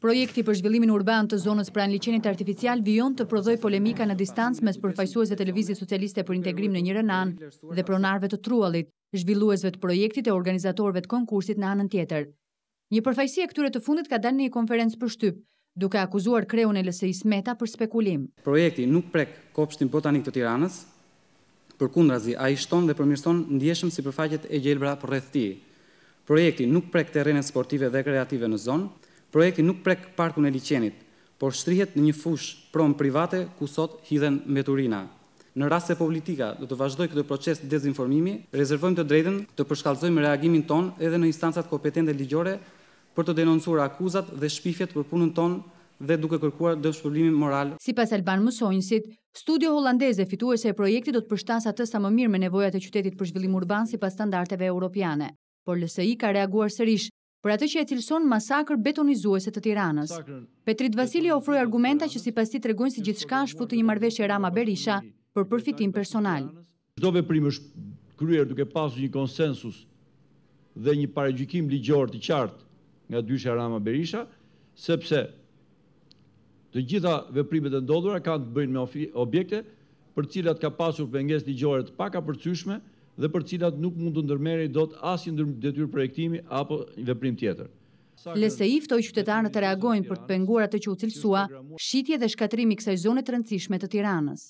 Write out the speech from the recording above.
Projekti për zhvillimin urban të zonës pranë liqenit artificial vion të prodhoj polemika në distancë mes përfajsuese televizit socialiste për integrim në një rënan dhe pronarve të trualit, zhvilluesve të projektit e organizatorve të konkursit në anën tjetër. Një përfajsia këture të fundit ka dalë një konferencë për shtyp, duke akuzuar kreun e lëse smeta për spekulim. Projekti nuk prek kopshtin botanik të tiranës, për kundrazi a i shton dhe përmirson ndjeshëm si e gjelbra për rrethti. Projekti nuk prek terenet sportive dhe kreative në zonë, projekti nuk prek parkun e liqenit, por shtrihet në një fush prom private ku sot hidhen mbeturina. Në rast se politika do të vazhdoj këtë proces dezinformimi, rezervojmë të drejten të përshkallëzojmë reagimin ton edhe në instancat kompetente ligjore për të denoncuar akuzat dhe shpifjet për punën ton dhe duke kërkuar dëshpërblimin moral. Si pas Elban Mësojnësit, studio holandese fituese e projekti do të përshtas atë sa më mirë me nevojat e qytetit për zhvillim urban si pas standarteve europiane. Por LSI ka reaguar sërish për atë që e cilëson masakër betonizuese të tiranës. Petrit Vasili ofroj argumenta që si pasi të regunë si gjithë shka në shfutë një marveshje Rama Berisha për përfitim personal. Do veprim është kryer duke pasu një konsensus dhe një paregjikim ligjor të qartë nga dyshe Rama Berisha, sepse të gjitha veprimet e ndodhura kanë të bëjnë me objekte për cilat ka pasur për nges ligjore të paka përcyshme dhe për cilat nuk mund të ndërmeri do të asin dhe tyrë projektimi apo dhe prim tjetër. Lese i ftoj qytetarën të reagojnë për të pengurat të që u cilësua, shqitje dhe shkatrimi kësaj zonët rëndësishme të tiranës.